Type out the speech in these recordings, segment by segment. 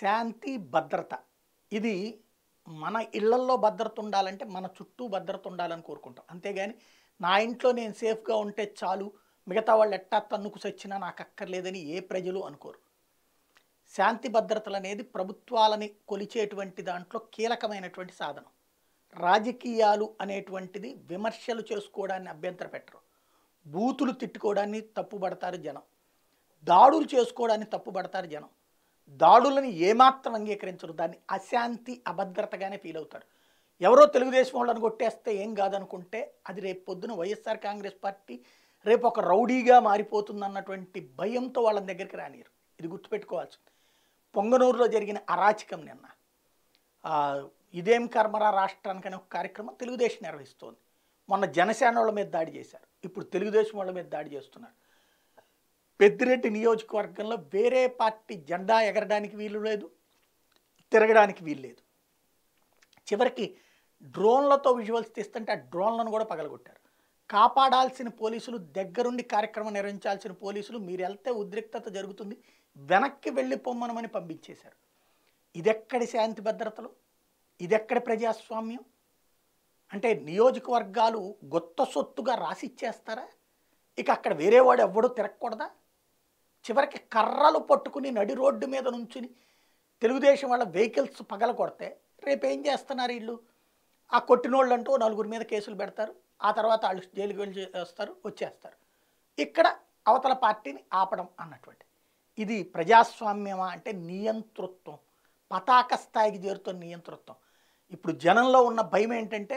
శాంతి భద్రత ఇది మన ఇళ్లల్లో భద్రత ఉండాలంటే మన చుట్టూ భద్రత ఉండాలని కోరుకుంటాం అంతేగాని నా ఇంట్లో నేను సేఫ్గా ఉంటే చాలు మిగతా వాళ్ళు ఎట్టా తన్నుకు సచ్చినా నాకు అక్కర్లేదని ఏ ప్రజలు అనుకోరు శాంతి భద్రతలు అనేది ప్రభుత్వాలని కొలిచేటువంటి దాంట్లో కీలకమైనటువంటి సాధనం రాజకీయాలు అనేటువంటిది విమర్శలు చేసుకోవడాన్ని అభ్యంతర పెట్టరు బూతులు తిట్టుకోవడాన్ని తప్పుబడతారు జనం దాడులు చేసుకోవడాన్ని తప్పుబడతారు జనం దాడులను ఏమాత్రం అంగీకరించరు దాన్ని అశాంతి అభద్రతగానే ఫీల్ అవుతారు ఎవరో తెలుగుదేశం వాళ్ళని కొట్టేస్తే ఏం కాదనుకుంటే అది రేపు పొద్దున వైఎస్ఆర్ కాంగ్రెస్ పార్టీ రేపు ఒక రౌడీగా మారిపోతుందన్నటువంటి భయంతో వాళ్ళ దగ్గరికి రానియరు ఇది గుర్తుపెట్టుకోవాల్సింది పొంగనూరులో జరిగిన అరాచకం నిన్న ఇదేం కర్మరా రాష్ట్రానికి అనే ఒక కార్యక్రమం తెలుగుదేశం నిర్వహిస్తోంది మొన్న జనసేన వాళ్ళ మీద దాడి చేశారు ఇప్పుడు తెలుగుదేశం వాళ్ళ మీద దాడి చేస్తున్నారు పెద్దిరెడ్డి నియోజకవర్గంలో వేరే పార్టీ జెండా ఎగరడానికి వీలు లేదు తిరగడానికి వీలు లేదు చివరికి డ్రోన్లతో విజువల్స్ తీస్తుంటే ఆ డ్రోన్లను కూడా పగలగొట్టారు కాపాడాల్సిన పోలీసులు దగ్గరుండి కార్యక్రమం నిర్వహించాల్సిన పోలీసులు మీరు వెళ్తే ఉద్రిక్తత జరుగుతుంది వెనక్కి వెళ్ళి పొమ్మనమని పంపించేశారు ఇదెక్కడి శాంతి భద్రతలు ఇదెక్కడి ప్రజాస్వామ్యం అంటే నియోజకవర్గాలు గొత్త సొత్తుగా రాసిచ్చేస్తారా ఇక అక్కడ వేరేవాడు ఎవ్వడూ తిరగకూడదా చివరికి కర్రలు పట్టుకుని నడి రోడ్డు మీద నుంచుని తెలుగుదేశం వాళ్ళ వెహికల్స్ పగల కొడితే రేపేం చేస్తున్నారు వీళ్ళు ఆ కొట్టినోళ్ళు అంటూ నలుగురి మీద కేసులు పెడతారు ఆ తర్వాత వాళ్ళు జైలుకి వెళ్ళి వస్తారు వచ్చేస్తారు ఇక్కడ అవతల పార్టీని ఆపడం అన్నటువంటి ఇది ప్రజాస్వామ్యమా అంటే నియంతృత్వం పతాక స్థాయికి చేరుతున్న నియంతృత్వం ఇప్పుడు జనంలో ఉన్న భయం ఏంటంటే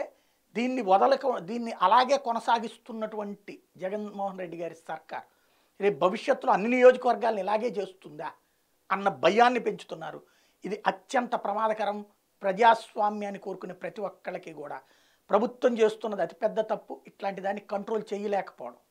దీన్ని వదలక దీన్ని అలాగే కొనసాగిస్తున్నటువంటి జగన్మోహన్ రెడ్డి గారి సర్కార్ రేపు భవిష్యత్తులో అన్ని నియోజకవర్గాలను ఇలాగే చేస్తుందా అన్న భయాన్ని పెంచుతున్నారు ఇది అత్యంత ప్రమాదకరం ప్రజాస్వామ్యాన్ని కోరుకునే ప్రతి ఒక్కళ్ళకి కూడా ప్రభుత్వం చేస్తున్నది అతిపెద్ద తప్పు ఇట్లాంటి దాన్ని కంట్రోల్ చేయలేకపోవడం